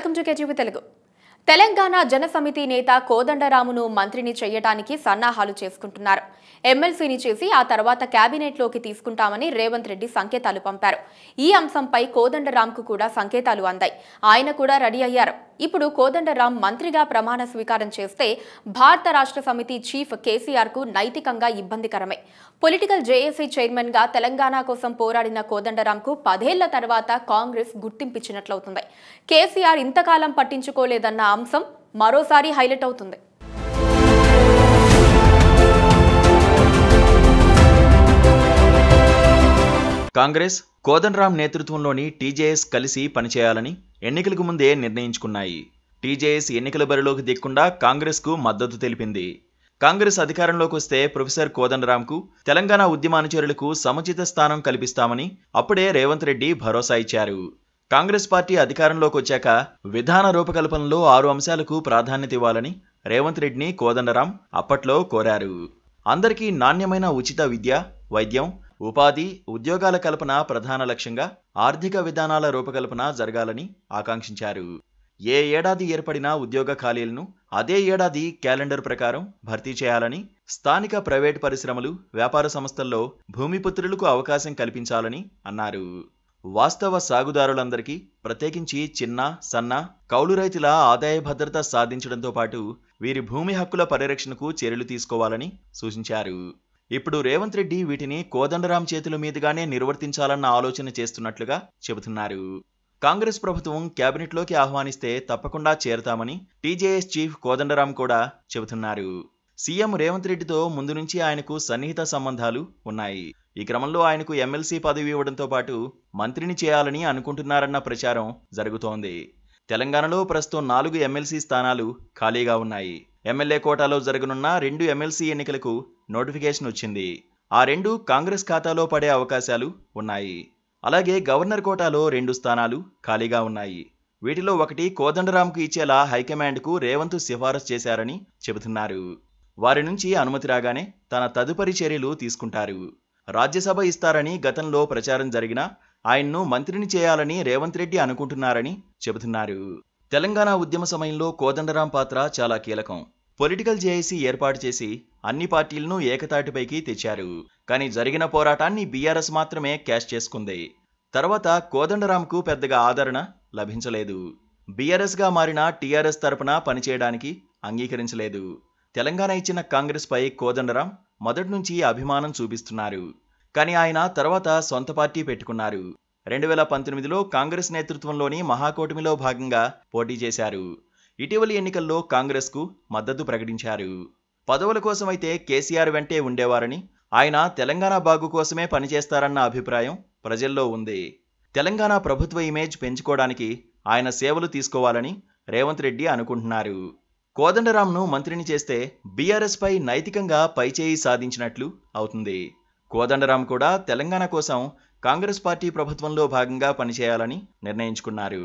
welcome to KGV Telugu Telangana Janasamithi నేత కోదండరామును మంత్రిని చేయటానికి సన్నాహాలు చేసుకుంటున్నారు ఎమ్మెల్సీని చేసి ఆ తర్వాత లోకి తీసుకుంటామని రేవంత్ రెడ్డి సంకేతాలు పంపారు ఈ అంశంపై కోదండరాంకు కూడా సంకేతాలు అందాయి ఆయన కూడా రెడీ అయ్యారు ఇప్పుడు కోదండరాం మంత్రిగా ప్రమాణ స్వీకారం చేస్తే భారత రాష్ట్ర సమితి చీఫ్ కేసీఆర్కు నైతికంగా ఇబ్బందికరమే పొలిటికల్ జేఏసీ చైర్మన్గా తెలంగాణ కోసం పోరాడిన కు పదేళ్ల తర్వాత కాంగ్రెస్ గుర్తింపిచ్చినట్లవుతుంది కేసీఆర్ ఇంతకాలం పట్టించుకోలేదన్న అంశం మరోసారి హైలైట్ అవుతుంది కాంగ్రెస్ కోదండరాం నేతృత్వంలోని టీజేఎస్ కలిసి పనిచేయాలని ఎన్నికలకు ముందే నిర్ణయించుకున్నాయి టీజేఎస్ ఎన్నికల బరిలోకి దిక్కుండా కాంగ్రెస్కు మద్దతు తెలిపింది కాంగ్రెస్ అధికారంలోకి వస్తే ప్రొఫెసర్ కోదండరాంకు తెలంగాణ ఉద్యమానుచరులకు సముచిత స్థానం కల్పిస్తామని అప్పుడే రేవంత్ రెడ్డి భరోసా ఇచ్చారు కాంగ్రెస్ పార్టీ అధికారంలోకి వచ్చాక విధాన రూపకల్పనలో ఆరు అంశాలకు ప్రాధాన్యత ఇవ్వాలని రేవంత్ రెడ్డిని కోదండరాం అప్పట్లో కోరారు అందరికీ నాణ్యమైన ఉచిత విద్య వైద్యం ఉపాధి ఉద్యోగాల కల్పన ప్రధాన లక్ష్యంగా ఆర్థిక విధానాల రూపకల్పన జరగాలని ఆకాంక్షించారు ఏ ఏడాది ఏర్పడిన ఉద్యోగ ఖాళీలను అదే ఏడాది క్యాలెండర్ ప్రకారం భర్తీ చేయాలని స్థానిక ప్రైవేటు పరిశ్రమలు వ్యాపార సంస్థల్లో భూమిపుత్రులకు అవకాశం కల్పించాలని అన్నారు వాస్తవ సాగుదారులందరికీ ప్రత్యేకించి చిన్న సన్న కౌలు రైతుల ఆదాయ భద్రత సాధించడంతో పాటు వీరి భూమి హక్కుల పరిరక్షణకు చర్యలు తీసుకోవాలని సూచించారు ఇప్పుడు రేవంత్ రెడ్డి వీటిని కోదండరాం చేతుల మీదుగానే నిర్వర్తించాలన్న ఆలోచన చేస్తున్నట్లుగా చెబుతున్నారు కాంగ్రెస్ ప్రభుత్వం కేబినెట్లోకి ఆహ్వానిస్తే తప్పకుండా చేరతామని టీజేఎస్ చీఫ్ కోదండరాం కూడా చెబుతున్నారు సీఎం రేవంత్ రెడ్డితో ముందు నుంచి ఆయనకు సన్నిహిత సంబంధాలు ఉన్నాయి ఈ క్రమంలో ఆయనకు ఎమ్మెల్సీ పదవి ఇవ్వడంతో పాటు మంత్రిని చేయాలని అనుకుంటున్నారన్న ప్రచారం జరుగుతోంది తెలంగాణలో ప్రస్తుతం నాలుగు ఎమ్మెల్సీ స్థానాలు ఖాళీగా ఉన్నాయి ఎమ్మెల్యే కోటాలో జరగనున్న రెండు ఎమ్మెల్సీ ఎన్నికలకు నోటిఫికేషన్ వచ్చింది ఆ రెండు కాంగ్రెస్ ఖాతాలో పడే అవకాశాలు ఉన్నాయి అలాగే గవర్నర్ కోటాలో రెండు స్థానాలు ఖాళీగా ఉన్నాయి వీటిలో ఒకటి కోదండరాంకు ఇచ్చేలా హైకమాండ్కు రేవంత్ సిఫారసు చేశారని చెబుతున్నారు వారి నుంచి అనుమతి రాగానే తన తదుపరి చర్యలు తీసుకుంటారు రాజ్యసభ ఇస్తారని గతంలో ప్రచారం జరిగినా ఆయన్ను మంత్రిని చేయాలని రేవంత్ రెడ్డి అనుకుంటున్నారని చెబుతున్నారు తెలంగాణ ఉద్యమ సమయంలో కోదండరాం పాత్ర చాలా కీలకం పొలిటికల్ జేఏసీ ఏర్పాటు చేసి అన్ని పార్టీలను ఏకతాటిపైకి తెచ్చారు కానీ జరిగిన పోరాటాన్ని బీఆర్ఎస్ మాత్రమే క్యాష్ చేసుకుంది తర్వాత కోదండరాంకు పెద్దగా ఆదరణ లభించలేదు బీఆర్ఎస్గా మారిన టీఆర్ఎస్ తరపున పనిచేయడానికి అంగీకరించలేదు తెలంగాణ ఇచ్చిన కాంగ్రెస్పై కోదండరాం మొదటి నుంచి అభిమానం చూపిస్తున్నారు కానీ ఆయన తర్వాత సొంత పార్టీ పెట్టుకున్నారు రెండు వేల పంతొమ్మిదిలో కాంగ్రెస్ నేతృత్వంలోని మహాకూటమిలో భాగంగా పోటీ చేశారు ఇటీవలి ఎన్నికల్లో కాంగ్రెస్కు మద్దతు ప్రకటించారు పదవుల కోసమైతే కేసీఆర్ వెంటే ఉండేవారని ఆయన తెలంగాణ బాగు కోసమే పనిచేస్తారన్న అభిప్రాయం ప్రజల్లో ఉంది తెలంగాణ ప్రభుత్వ ఇమేజ్ పెంచుకోవడానికి ఆయన సేవలు తీసుకోవాలని రేవంత్ రెడ్డి అనుకుంటున్నారు కోదండరాంను మంత్రిని చేస్తే బీఆర్ఎస్పై నైతికంగా పైచేయి సాధించినట్లు అవుతుంది కోదండరాం కూడా తెలంగాణ కోసం కాంగ్రెస్ పార్టీ ప్రభుత్వంలో భాగంగా పనిచేయాలని నిర్ణయించుకున్నారు